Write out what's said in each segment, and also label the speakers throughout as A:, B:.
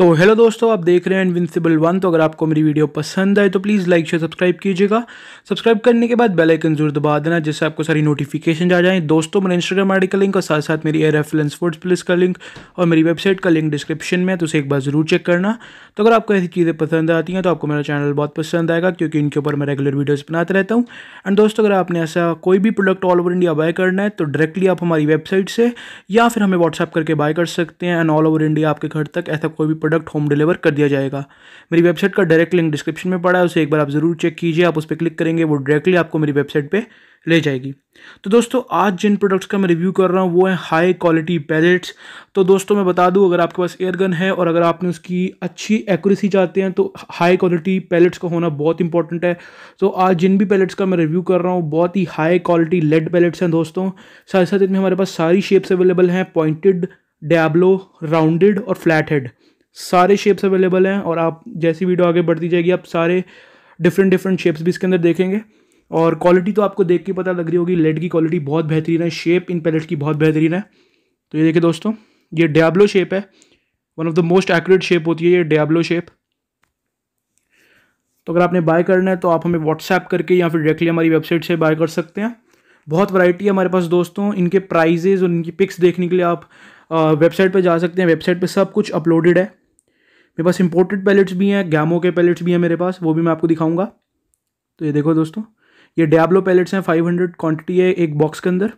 A: तो हेलो दोस्तों आप देख रहे हैं इनविंसिबल वन तो अगर आपको मेरी वीडियो पसंद आए तो प्लीज़ लाइक शेयर सब्सक्राइब कीजिएगा सब्सक्राइब करने के बाद बेल आइकन जरूर दबा देना जिससे आपको सारी नोटिफिकेशन आ जाएं दोस्तों मेरे इंस्टाग्राम आईडी का लिंक और साथ साथ मेरी एयर रेफरेंस फूड्स प्लेस का लिंक और मेरी वेबसाइट का लिंक डिस्क्रिप्शन में है तो उसे एक बार ज़रूर चेक करना तो अगर आपको ऐसी चीज़ें पसंद आती हैं तो आपको मेरा चैनल बहुत पसंद आएगा क्योंकि इनके ऊपर मैं रेगुलर वीडियोज़ बनाते रहता हूँ एंड दोस्तों अगर आपने ऐसा कोई भी product all over India buy करना है तो डायरेक्टली आप हमारी वेबसाइट से या फिर हमें व्हाट्सअप करके बाय कर सकते हैं एंड ऑल ओवर इंडिया आपके घर तक ऐसा कोई भी प्रोडक्ट होम डिलीवर कर दिया जाएगा मेरी वेबसाइट का डायरेक्ट लिंक डिस्क्रिप्शन में पड़ा है उसे एक बार आप ज़रूर चेक कीजिए आप उस पर क्लिक करेंगे वो डायरेक्टली आपको मेरी वेबसाइट पर ले जाएगी तो दोस्तों आज जिन प्रोडक्ट्स का मैं रिव्यू कर रहा हूँ वो है हाई क्वालिटी पैलेट्स तो दोस्तों मैं बता दूँ अगर आपके पास एयरगन है और अगर आपने उसकी अच्छी एक्यूरेसी चाहते हैं तो हाई क्वालिटी पैलेट्स का होना बहुत इंपॉर्टेंट है तो आज जिन भी पैलेट्स का मैं रिव्यू कर रहा हूँ बहुत ही हाई क्वालिटी लेड पैलेट्स हैं दोस्तों साथ साथ इनमें हमारे पास सारी शेप्स अवेलेबल हैं पॉइंटेड डैबलो राउंडेड और फ्लैट हेड सारे शेप्स अवेलेबल हैं और आप जैसी वीडियो आगे बढ़ती जाएगी आप सारे डिफरेंट डिफरेंट शेप्स भी इसके अंदर देखेंगे और क्वालिटी तो आपको देख के पता लग रही होगी लेड की क्वालिटी बहुत बेहतरीन है शेप इन पैलेट की बहुत बेहतरीन है तो ये देखिए दोस्तों ये डयाब्लो शेप है one of the most accurate shape होती है ये डियाब्लो शेप तो अगर आपने बाय करना है तो आप हमें व्हाट्सएप करके या फिर डायरेक्टली हमारी वेबसाइट से बाय कर सकते हैं बहुत वैरायटी है हमारे पास दोस्तों इनके प्राइजेज़ और इनकी पिक्स देखने के लिए आप वेबसाइट पर जा सकते हैं वेबसाइट पर सब कुछ अपलोडेड है मेरे पास इंपोर्टेड पैलेट्स भी हैं गैमो के पैलेट्स भी हैं मेरे पास वो भी मैं आपको दिखाऊंगा तो ये देखो दोस्तों ये डैबलो पैलेट्स हैं 500 क्वांटिटी है एक बॉक्स के अंदर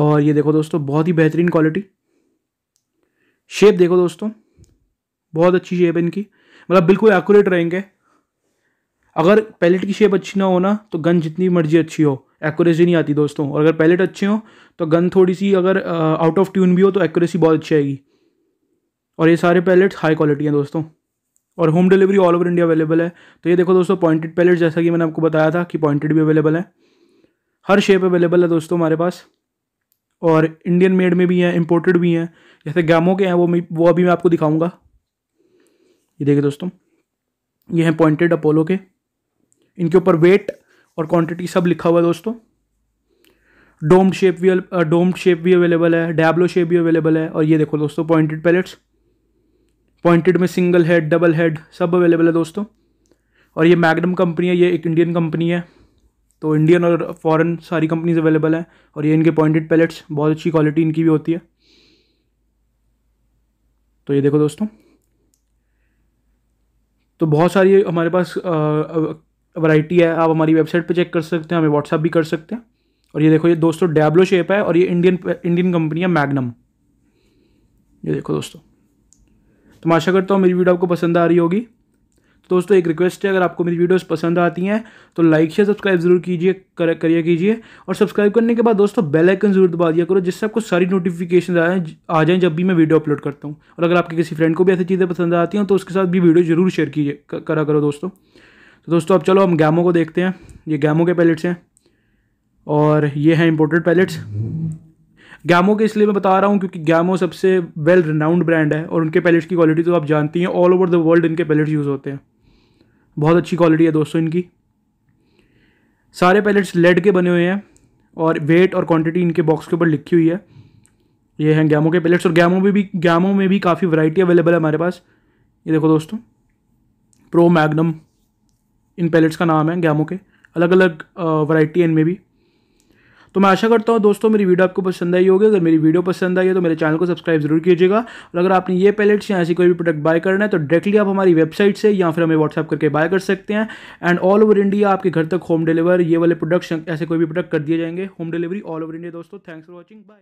A: और ये देखो दोस्तों बहुत ही बेहतरीन क्वालिटी शेप देखो दोस्तों बहुत अच्छी शेप है इनकी मतलब बिल्कुल एक्यूरेट रहेंगे अगर पैलेट की शेप अच्छी ना हो ना तो गन जितनी मर्जी अच्छी हो एक्यूरेसी नहीं आती दोस्तों और अगर पैलेट अच्छे हो तो गन थोड़ी सी अगर आउट ऑफ ट्यून भी हो तो एक्यूरेसी बहुत अच्छी आएगी और ये सारे पैलेट्स हाई क्वालिटी हैं दोस्तों और home delivery all over India available है तो ये देखो दोस्तों पॉइंटेड पैलेट जैसा कि मैंने आपको बताया था कि पॉइंटेड भी अवेलेबल है हर शेप अवेलेबल है दोस्तों हमारे पास और इंडियन मेड में भी हैं इम्पोर्टेड भी हैं जैसे गैमो के हैं वो वो अभी मैं आपको दिखाऊँगा ये देखिए दोस्तों ये हैं पॉइंटेड अपोलो के इनके ऊपर वेट और क्वान्टिटी सब लिखा हुआ है दोस्तों डोम्ड शेप भी डोम्ड शेप भी अवेलेबल है डैबलो शेप भी अवेलेबल है और ये देखो दोस्तों पॉइंटेड पैलेट्स पॉइंटेड में सिंगल हेड डबल हेड सब अवेलेबल है दोस्तों और ये मैगनम कंपनी है ये एक इंडियन कंपनी है तो इंडियन और फॉरेन सारी कंपनीज अवेलेबल हैं और ये इनके पॉइंटेड पैलेट्स बहुत अच्छी क्वालिटी इनकी भी होती है तो ये देखो दोस्तों तो बहुत सारी हमारे पास वैरायटी है आप हमारी वेबसाइट पे चेक कर सकते हैं हमें व्हाट्सअप भी कर सकते हैं और ये देखो ये दोस्तों डैबलो शेप है और ये इंडियन इंडियन कंपनी है मैगनम ये देखो दोस्तों तो मैं आशा करता हूँ मेरी वीडियो आपको पसंद आ रही होगी तो दोस्तों एक रिक्वेस्ट है अगर आपको मेरी वीडियोस पसंद आती हैं तो लाइक शेयर सब्सक्राइब जरूर कीजिए करिए कीजिए और सब्सक्राइब करने के बाद दोस्तों बेल आइकन जरूर दबा दिया करो जिससे आपको सारी नोटिफिकेशन आए आ जाएँ जब भी मैं वीडियो अपलोड करता हूँ और अगर आपके किसी फ्रेंड को भी ऐसी चीज़ें पसंद आती हैं तो उसके साथ भी वीडियो जरूर शेयर कीजिए करा करो दोस्तों तो दोस्तों अब चलो हम गैमो को देखते हैं ये गैमो के पैलेट्स हैं और ये हैं इम्पोर्टेड पैलेट्स गैमो के इसलिए मैं बता रहा हूँ क्योंकि गैमो सबसे वेल रिनाउंड ब्रांड है और उनके पैलेट्स की क्वालिटी तो आप जानती हैं ऑल ओवर द वर्ल्ड इनके पैलेट्स यूज़ होते हैं बहुत अच्छी क्वालिटी है दोस्तों इनकी सारे पैलेट्स लेड के बने हुए हैं और वेट और क्वांटिटी इनके बॉक्स के ऊपर लिखी हुई है ये हैं गैमो के पैलेट्स और गैमो में भी गैमो में भी काफ़ी वैरायटी अवेलेबल है हमारे पास ये देखो दोस्तों प्रो मैग्नम इन पैलेट्स का नाम है गैमो के अलग अलग वैरायटी है इनमें भी तो मैं आशा करता हूँ दोस्तों मेरी वीडियो आपको पसंद आई होगी अगर मेरी वीडियो पसंद आई है तो मेरे चैनल को सब्सक्राइब जरूर कीजिएगा और अगर आपने ये पैलेट्स या ऐसी कोई भी प्रोडक्ट बाय करना है तो डायरेक्टली आप हमारी वेबसाइट से या फिर हमें व्हाट्सअप करके बाय कर सकते हैं एंड ऑल ओवर इंडिया आपके घर तक होम डिलीवर ये वाले प्रोडक्ट ऐसे कोई भी प्रोडक्ट कर दिए जाएंगे home delivery all over India दोस्तों थैंक्स फॉर वॉचिंग बाय